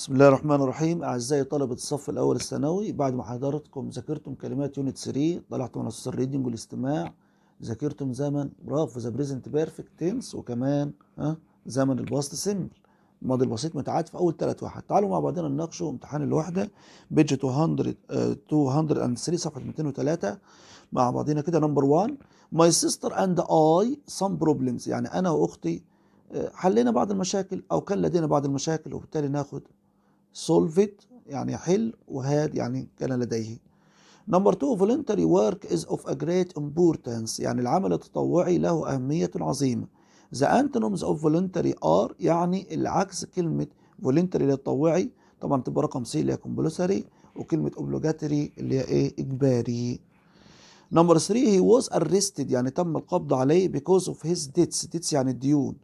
بسم الله الرحمن الرحيم أعزائي طلبة الصف الأول الثانوي بعد ما حضراتكم ذاكرتم كلمات يونت 3 طلعتم على الريدنج والاستماع ذاكرتم زمن برافو ذا بريزنت بيرفكت تنس وكمان ها زمن الباست سمبل الماضي البسيط متعاد في أول ثلاث واحد تعالوا مع بعضنا نناقشوا امتحان الوحدة بيج 200 203 صفحة 203 مع بعضنا كده نمبر 1 ماي سيستر أند أي سم بروبلمز يعني أنا وأختي آه، حلينا بعض المشاكل أو كان لدينا بعض المشاكل وبالتالي ناخد solved يعني حل وهاد يعني كان لديه نمبر 2 voluntary work is of a great importance يعني العمل التطوعي له أهمية عظيمة the antonyms of voluntary are يعني العكس كلمة voluntary للطوعي طبعا تبقى رقم سي اللي هي compulsory وكلمة obligatory اللي هي ايه إجباري نمبر 3 he was arrested يعني تم القبض عليه because of his debts debts يعني الديون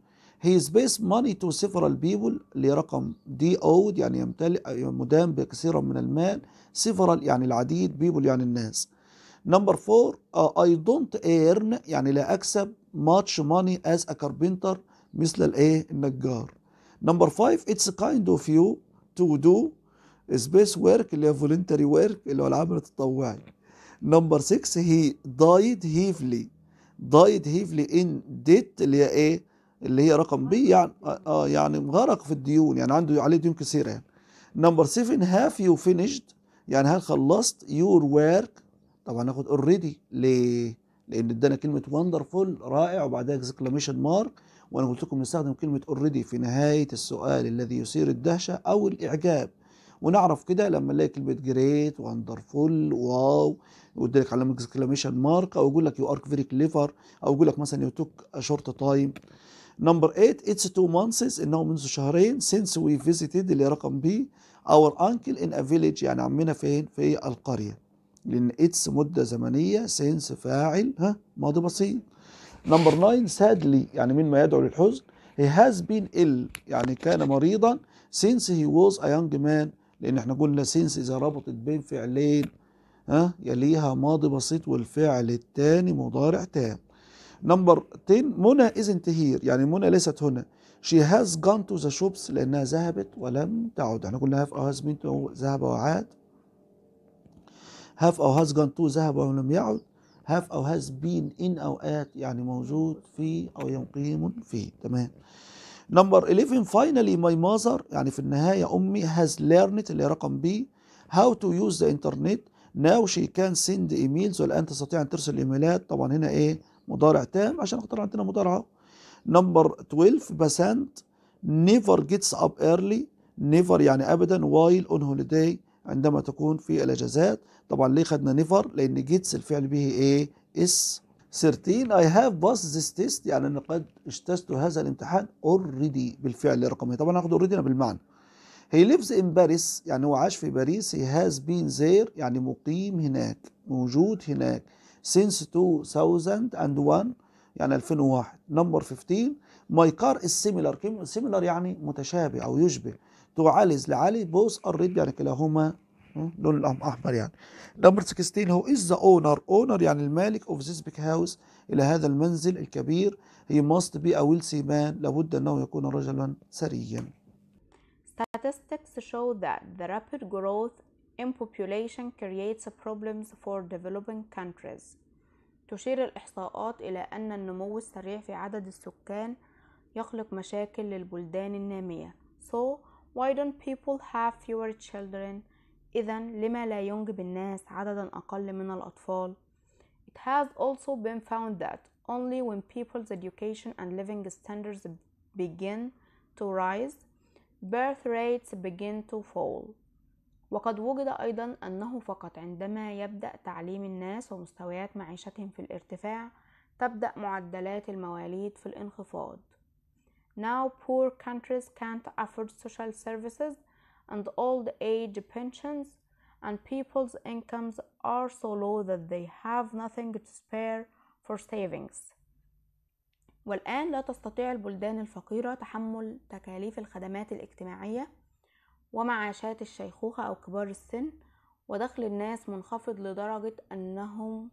هي سبيس ماني تو سيفرال بيبل رقم دي اود يعني يمتلئ مدان بكثير من المال سيفرال يعني العديد بيبل يعني الناس نمبر فور اي دونت ايرن يعني لا اكسب ماتش ماني از ا كاربنتر مثل الايه النجار نمبر فايف اتس كايند اوف يو تو دو سبيس ورك اللي هي فولنتري ورك اللي هو العمل التطوعي نمبر 6 هي دايد هيفلي دايد هيفلي ان ديت اللي هي ايه اللي هي رقم بي يعني آه،, اه يعني مغرق في الديون يعني عنده عليه ديون كثيره يعني نمبر 7 هاف يو فينيشد يعني هل خلصت يور ورك طبعا ناخد اوريدي ليه؟ لان ادانا كلمه وندرفول رائع وبعدها اكسكلاميشن مارك وانا قلت لكم نستخدم كلمه اوريدي في نهايه السؤال الذي يثير الدهشه او الاعجاب ونعرف كده لما نلاقي كلمه جريت وندرفول واو يقول لك علامه اكسكلاميشن مارك او يقول لك يو ار فيري كليفر او يقول لك مثلا يو توك شورت تايم نمبر 8 اتس تو مانثس انه منذ شهرين سينس وي فيزيتد اللي رقم بي اور انكل ان ا فيليج يعني عمنا فين في القريه لان اتس مده زمنيه سينس فاعل ها ماضي بسيط نمبر 9 سادلي يعني مما يدعو للحزن هي هاز بين ال يعني كان مريضا سينس هي ووز ا يونج مان لان احنا قلنا سينس اذا ربطت بين فعلين ها يليها ماضي بسيط والفعل الثاني مضارع تام نمبر 10 منى ازنت هير يعني منى ليست هنا she has gone to the shops لأنها ذهبت ولم تعد احنا قلنا هاف أو هاز been تو ذهب وعاد هاف أو هاز جون تو ذهب ولم يعد هاف أو هاز بين ان أو ات يعني موجود في أو يقيم في تمام نمبر 11 فاينلي ماي ماذر يعني في النهاية أمي هاز ليرنت اللي رقم بي هاو تو يوز ذا انترنت ناو شي كان سند ايميلز والآن تستطيع أن ترسل إيميلات طبعا هنا إيه مضارع تام عشان خاطر عندنا مضارعة نمبر 12 بسنت نيفر جيتس اب ايرلي نيفر يعني ابدا وايل اون هوليداي عندما تكون في الاجازات طبعا ليه خدنا نيفر لان جيتس الفعل به ايه اس 13 اي هاف باس this تيست يعني أنا قد اجتزت هذا الامتحان اوريدي بالفعل الرقمي طبعا هاخد اوريدي أنا بالمعنى هي ليفز ان باريس يعني هو عاش في باريس هي هاز بين زير يعني مقيم هناك موجود هناك since 2001 يعني 2001 نمبر 15 ماي كار از سيميلر كلمه سيميلر يعني متشابه او يشبه تو عليز لعلي بوث ار ريد يعني كلاهما لون الأم احمر يعني نمبر 16 هو از ذا اونر اونر يعني المالك اوف ذيس بيك هاوس الى هذا المنزل الكبير هي ماست بي ا ويلثي مان لابد انه يكون رجلا ثريا Statistics show that the rapid growth impopulation creates problems for developing countries تشير الإحصاءات إلى أن النمو السريع في عدد السكان يخلق مشاكل للبلدان النامية so why don't people have fewer children إذا لما لا ينجب الناس عددا أقل من الأطفال It has also been found that only when people's education and living standards begin to rise birth rates begin to fall وقد وجد أيضا أنه فقط عندما يبدأ تعليم الناس ومستويات معيشتهم في الارتفاع تبدأ معدلات المواليد في الانخفاض. Now poor countries can't afford social services and old age pensions and people's incomes are so low that they have nothing to spare for savings. والآن لا تستطيع البلدان الفقيرة تحمل تكاليف الخدمات الاجتماعية ومعاشات الشيخوخة أو كبار السن ودخل الناس منخفض لدرجة أنهم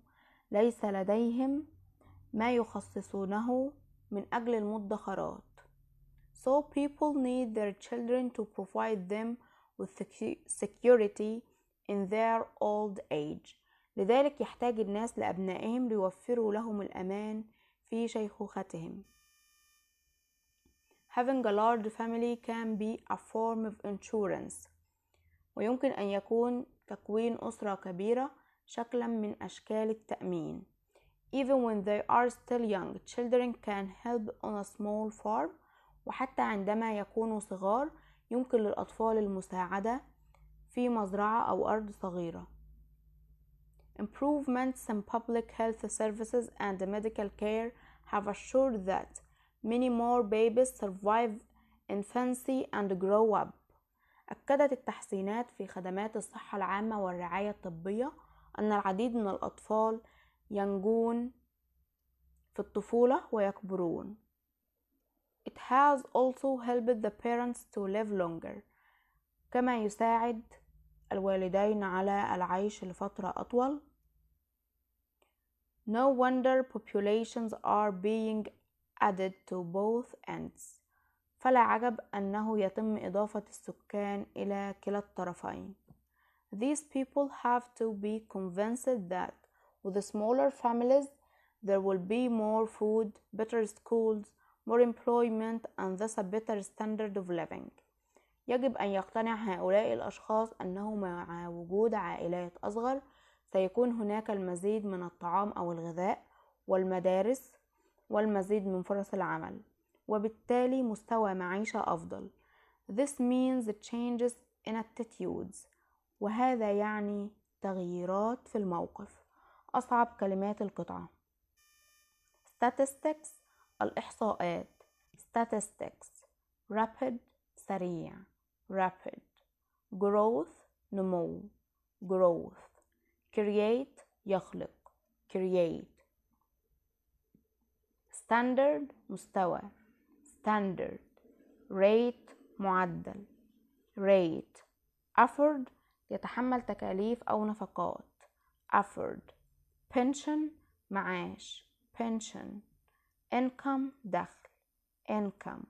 ليس لديهم ما يخصصونه من أجل المدخرات So people need their children to provide them with security in their old age لذلك يحتاج الناس لأبنائهم ليوفروا لهم الأمان في شيخوختهم having a large family can be a form of insurance ويمكن أن يكون تكوين أسرة كبيرة شكلا من أشكال التأمين even when they are still young children can help on a small farm وحتى عندما يكونوا صغار يمكن للأطفال المساعدة في مزرعة أو أرض صغيرة Improvements in public health services and medical care have assured that many more babies survive infancy and grow up أكدت التحسينات في خدمات الصحة العامة والرعاية الطبية أن العديد من الأطفال ينجون في الطفولة ويكبرون It has also helped the parents to live longer كما يساعد الوالدين على العيش لفترة أطول No wonder populations are being added to both ends فلا عجب أنه يتم إضافة السكان إلى كلا الطرفين These people have to be convinced that with the smaller families there will be more food, better schools, more employment and thus a better standard of living يجب أن يقتنع هؤلاء الأشخاص أنه مع وجود عائلات أصغر سيكون هناك المزيد من الطعام أو الغذاء والمدارس والمزيد من فرص العمل وبالتالي مستوى معيشة أفضل This means changes in attitudes وهذا يعني تغييرات في الموقف أصعب كلمات القطعة statistics الإحصاءات statistics rapid سريع rapid growth نمو growth create يخلق create standard مستوى standard rate معدل rate afford يتحمل تكاليف أو نفقات afford pension معاش pension income دخل income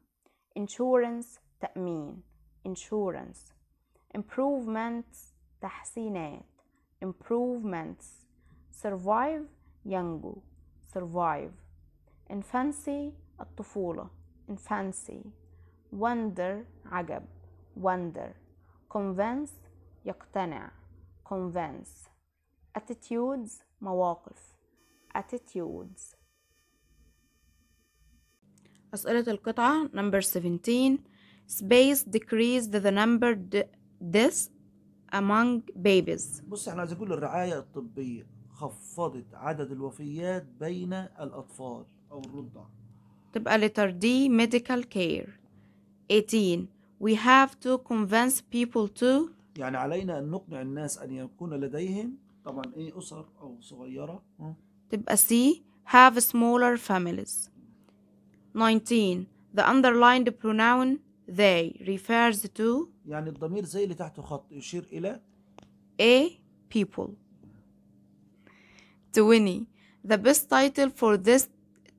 insurance تأمين insurance improvements تحسينات improvements survive ينجو survive infancy الطفولة infancy wonder عجب wonder convince يقتنع convince attitudes مواقف attitudes أسئلة القطعة number 17 space decreased the number deaths among babies بص احنا عايزين نقول الرعاية الطبية خفضت عدد الوفيات بين الأطفال أو الرضع تبقى letter D medical care 18 we have to convince people to يعني علينا أن نقنع الناس أن يكون لديهم طبعا أي أسر أو صغيرة تبقى C have smaller families 19 the underlined pronoun they refers to يعني الضمير زي اللي تحته خط يشير إلى A people 20 the best title for this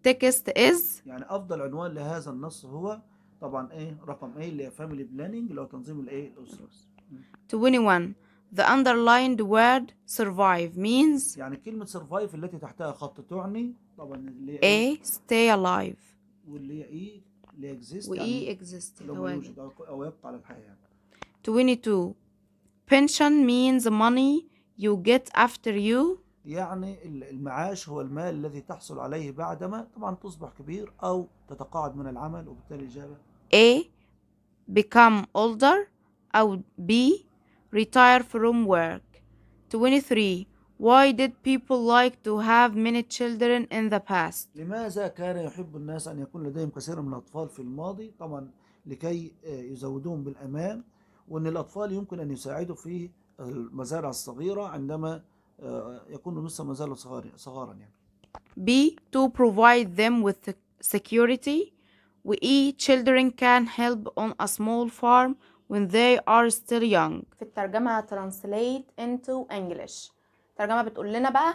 text is يعني افضل عنوان لهذا النص هو طبعا ايه رقم ايه اللي هي family planning اللي هو تنظيم الايه الاسره 21 The underlined word survive means يعني كلمة survive التي تحتها خط تعني طبعا اللي هي A stay alive واللي هي E اللي exist و يعني E exist اللي هو يوجد أو يبقى على الحياة 22 Pension means money you get after you يعني المعاش هو المال الذي تحصل عليه بعدما طبعا تصبح كبير أو تتقاعد من العمل وبالتالي الإجابة A become older أو B retire from work 23 Why did people like to have many children in the past? لماذا كان يحب الناس أن يكون لديهم كثير من الأطفال في الماضي؟ طبعا لكي آه، يزودوهم بالأمان وأن الأطفال يمكن أن يساعدوا في المزارع الصغيرة عندما آه، يكون لسه ما صغار صغارا يعني B. To provide them with security E Children can help on a small farm when they are still young في الترجمة translate into English الترجمة بتقول لنا بقى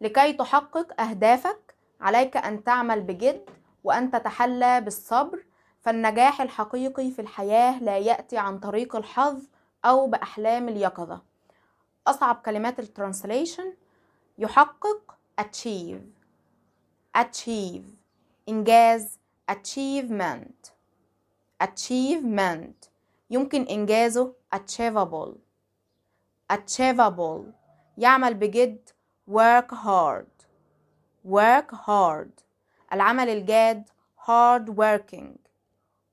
لكي تحقق أهدافك عليك أن تعمل بجد وأن تتحلى بالصبر فالنجاح الحقيقي في الحياة لا يأتي عن طريق الحظ أو بأحلام اليقظة أصعب كلمات الترانسليشن يحقق achieve achieve إنجاز achievement achievement يمكن إنجازه achievable achievable يعمل بجد work hard work hard العمل الجاد hard working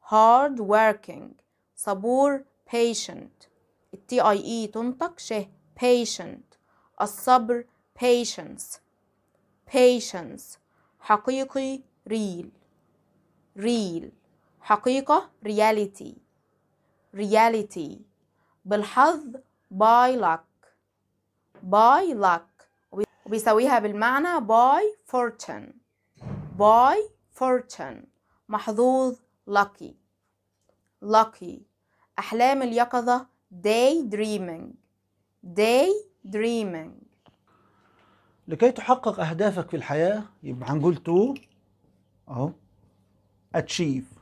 hard working صبور patient التي اي اي تنطق شه patient الصبر patience patience حقيقي real real حقيقة reality reality بالحظ by luck by luck وبيساويها بالمعنى by fortune by fortune محظوظ lucky lucky أحلام اليقظة day dreaming day dreaming لكي تحقق أهدافك في الحياة يبقى هنقول to أهو achieve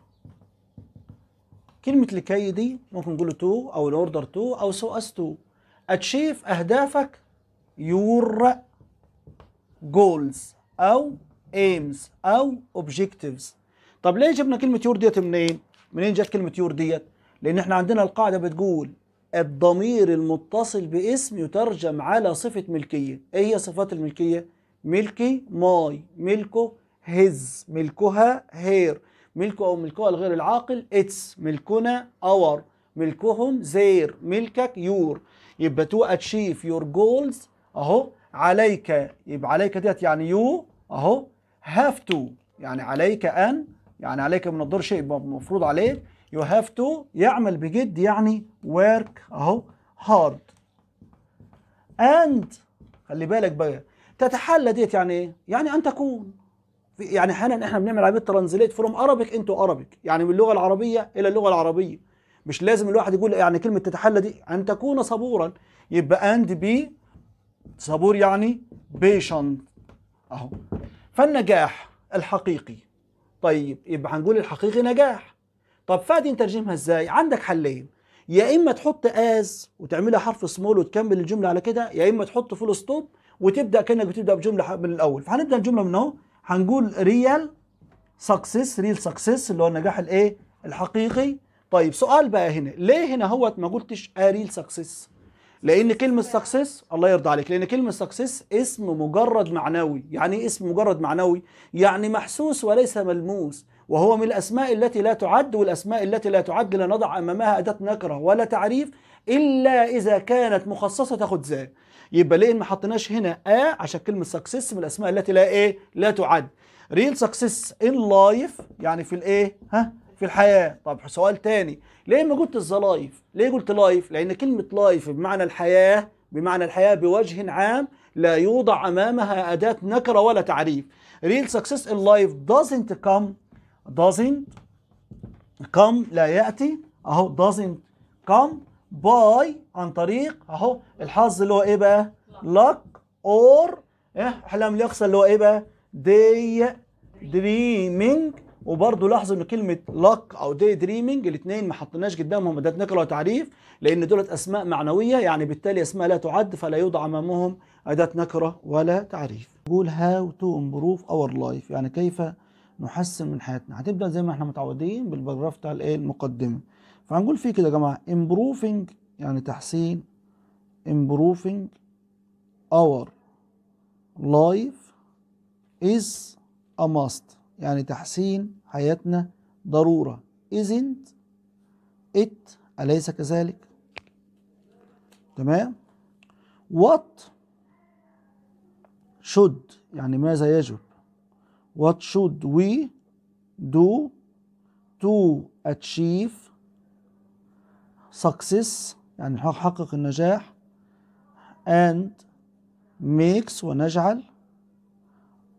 كلمة لكي دي ممكن نقول to أو الأوردر to أو so as to achieve أهدافك your goals أو aims أو objectives طب ليه جبنا كلمة يور ديت منين؟ منين جت كلمة يور ديت؟ لأن احنا عندنا القاعدة بتقول الضمير المتصل باسم يترجم على صفة ملكية ايه هي صفات الملكية؟ ملكي ماي ملكه هز ملكها هير ملكه او ملكها الغير العاقل اتس ملكنا اور ملكهم زير ملكك يور يبقى تو اتشيف يور جولز اهو عليك يبقى عليك ديت يعني يو اهو هاف تو يعني عليك ان يعني عليك من الدور شيء مفروض عليك يو هاف تو يعمل بجد يعني work اهو hard and خلي بالك بقى تتحلى ديت يعني ايه؟ يعني ان تكون يعني احيانا احنا بنعمل عمليه ترانزليت فروم ارابيك انتو ارابيك يعني من اللغه العربيه الى اللغه العربيه مش لازم الواحد يقول يعني كلمه تتحلى دي ان تكون صبورا يبقى اند بي صبور يعني بيشنت اهو فالنجاح الحقيقي طيب يبقى هنقول الحقيقي نجاح طب فادي نترجمها ازاي عندك حلين يا اما تحط از وتعملها حرف سمول وتكمل الجمله على كده يا اما تحط فول ستوب وتبدا كانك بتبدا بجمله من الاول فهنبدا الجمله من اهو هنقول ريال سكسس ريل سكسس اللي هو النجاح الايه الحقيقي طيب سؤال بقى هنا ليه هنا هوت ما قلتش ريل سكسس لان كلمه سكسس الله يرضى عليك لان كلمه سكسس اسم مجرد معنوي يعني ايه اسم مجرد معنوي يعني محسوس وليس ملموس وهو من الأسماء التي لا تعد والأسماء التي لا تعد لا نضع أمامها أداة نكرة ولا تعريف إلا إذا كانت مخصصة تاخد زي يبقى ليه ما حطيناش هنا آ عشان كلمة سكسس من الأسماء التي لا إيه لا تعد ريل سكسس إن لايف يعني في الإيه ها في الحياة طب سؤال تاني ليه ما قلت لايف؟ ليه قلت لايف لأن كلمة لايف بمعنى الحياة بمعنى الحياة بوجه عام لا يوضع أمامها أداة نكرة ولا تعريف real success in life doesn't come doesn't come لا يأتي اهو doesn't come by عن طريق اهو الحظ اللي هو ايه بقى luck or ايه احلام اليقظه اللي هو ايه بقى day dreaming وبرضه لاحظوا ان كلمه luck او day dreaming الاثنين ما حطيناش قدامهم اداه نقرا وتعريف لان دولت اسماء معنويه يعني بالتالي اسماء لا تعد فلا يوضع امامهم اداه نكره ولا تعريف. يقول how to improve our life يعني كيف نحسن من حياتنا هتبدا زي ما احنا متعودين بالباراجراف بتاع الايه المقدمه فهنقول فيه كده يا جماعه improving يعني تحسين improving our life is a must يعني تحسين حياتنا ضروره isn't it اليس كذلك تمام what should يعني ماذا يجب What should we do to achieve success يعني نحقق النجاح and makes ونجعل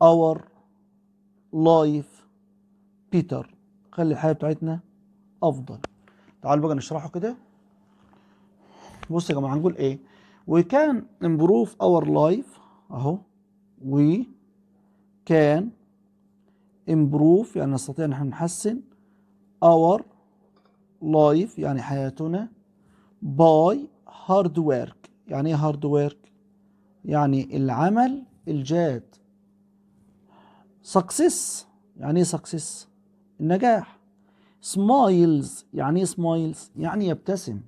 our life better خلي الحياة بتاعتنا أفضل تعالوا بقى نشرحه كده بص يا جماعة هنقول إيه we can improve our life أهو we can improve يعني نستطيع ان احنا نحسن our life يعني حياتنا by hard work يعني ايه hard work يعني العمل الجاد success يعني ايه success النجاح smiles يعني ايه smiles يعني يبتسم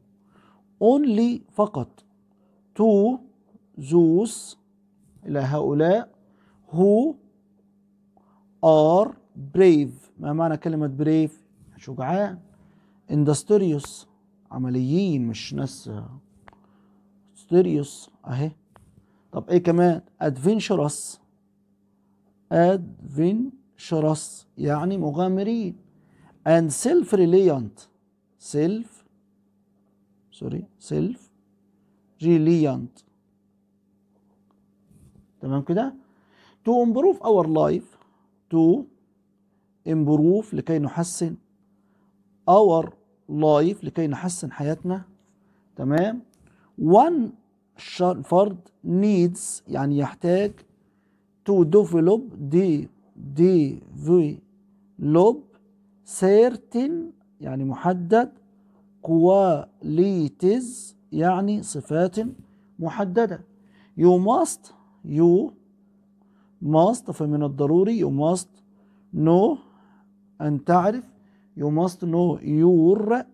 only فقط to those إلى هؤلاء who are brave ما معنى كلمة brave شجعان industrious عمليين مش ناس mysterious اهي طب ايه كمان adventurous adventurous يعني مغامرين and self reliant self سوري self reliant تمام كده to improve our life to improve لكي نحسن our life لكي نحسن حياتنا تمام one فرد needs يعني يحتاج to develop دي دي certain يعني محدد qualities يعني صفات محددة you must you must فمن الضروري you must know أن تعرف you must know your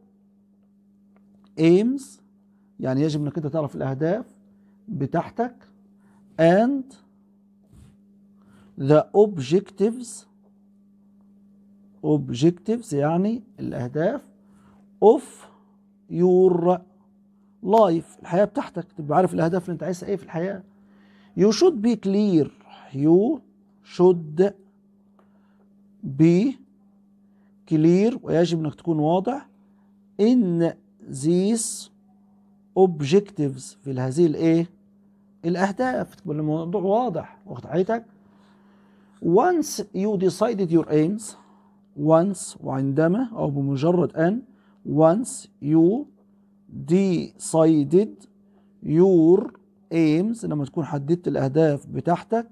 aims يعني يجب انك انت تعرف الأهداف بتاعتك and the objectives objectives يعني الأهداف of your life الحياة بتاعتك تبقى عارف الأهداف اللي أنت عايزها إيه في الحياة you should be clear you should be clear ويجب انك تكون واضح in these objectives في هذه الايه الاهداف تبقى الموضوع واضح واخد حياتك once you decided your aims once وعندما او بمجرد ان once you decided your aims لما تكون حددت الاهداف بتاعتك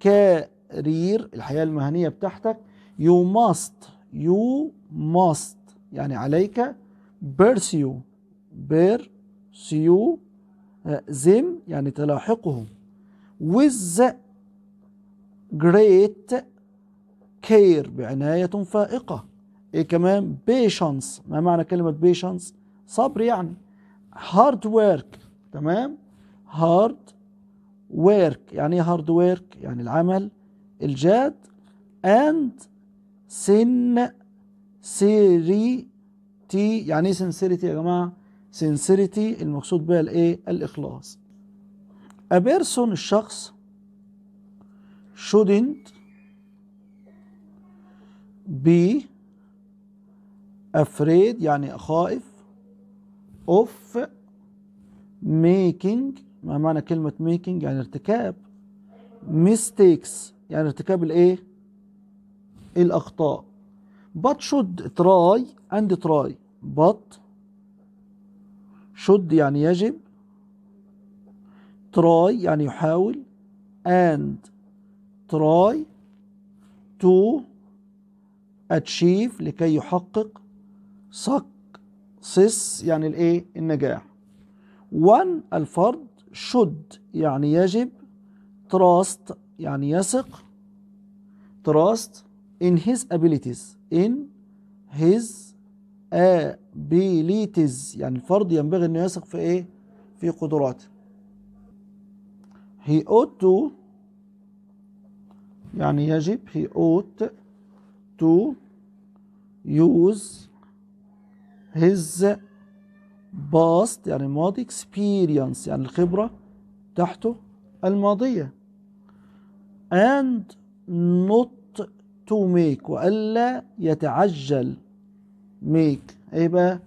كارير الحياة المهنية بتاعتك you must you must يعني عليك pursue pursue them آه، يعني تلاحقهم with great care بعناية فائقة ايه كمان patience ما معنى كلمة patience صبر يعني hard work تمام hard work يعني ايه hard work يعني العمل الجاد and sincerity يعني ايه sincerity يا جماعه sincerity المقصود بها الايه الاخلاص a person الشخص shouldn't be afraid يعني خائف of making ما معنى كلمة ميكينج يعني ارتكاب ميستيكس يعني ارتكاب الايه الاخطاء but should try and try but should يعني يجب try يعني يحاول and try to achieve لكي يحقق success يعني الايه النجاح one الفرد should يعني يجب trust يعني يثق trust in his abilities in his abilities يعني الفرد ينبغي انه يثق في ايه في قدراته he ought to يعني يجب he ought to use his باست يعني الماضي experience يعني الخبرة تحته الماضية and not to make وألا يتعجل make ايه بقى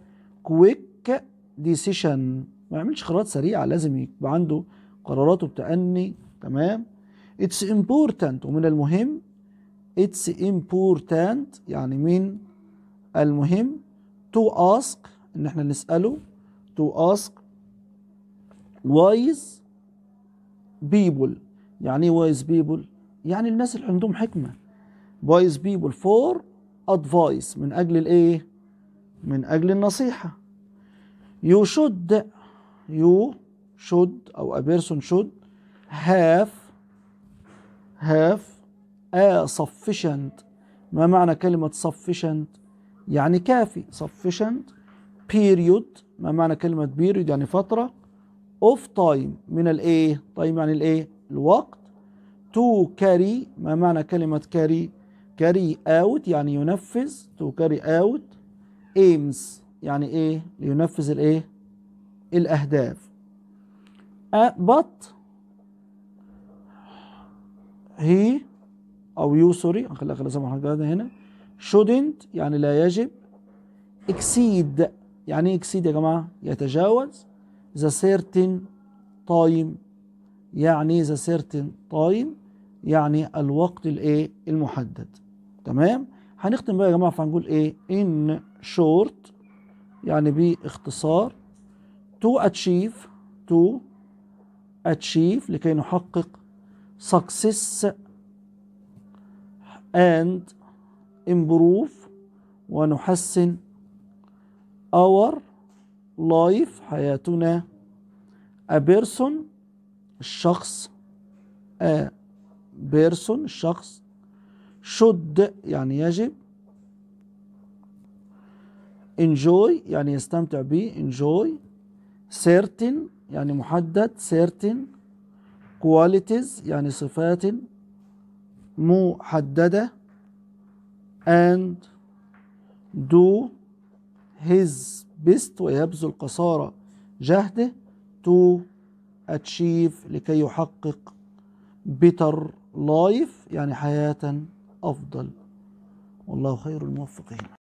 quick decision ما يعملش قرارات سريعة لازم يبقى عنده قراراته بتأني تمام it's important ومن المهم it's important يعني من المهم to ask ان احنا نسأله to ask wise people يعني ايه wise people يعني الناس اللي عندهم حكمه wise people for advice من اجل الايه من اجل النصيحه you should you should او a person should have have a sufficient ما معنى كلمة sufficient يعني كافي sufficient period ما معنى كلمة بيريد يعني فترة اوف تايم من الايه تايم يعني الايه الوقت تو كاري ما معنى كلمة كاري كاري اوت يعني ينفذ تو كاري اوت ايمز يعني ايه لينفذ الايه الاهداف بط هي او يو سوري هنخليها خلاص هنا shouldn't يعني لا يجب exceed يعني ايه اكسيد يا جماعة يتجاوز ذا سيرتن تايم يعني ذا إيه سيرتن تايم يعني الوقت الايه المحدد تمام هنختم بقى يا جماعة فهنقول ايه ان شورت يعني باختصار تو اتشيف تو اتشيف لكي نحقق success and improve ونحسن our life حياتنا a person الشخص a person الشخص should يعني يجب enjoy يعني يستمتع به enjoy certain يعني محدد certain qualities يعني صفات محددة and do his best ويبذل قصارى جهده to achieve لكي يحقق better life يعني حياة أفضل والله خير الموفقين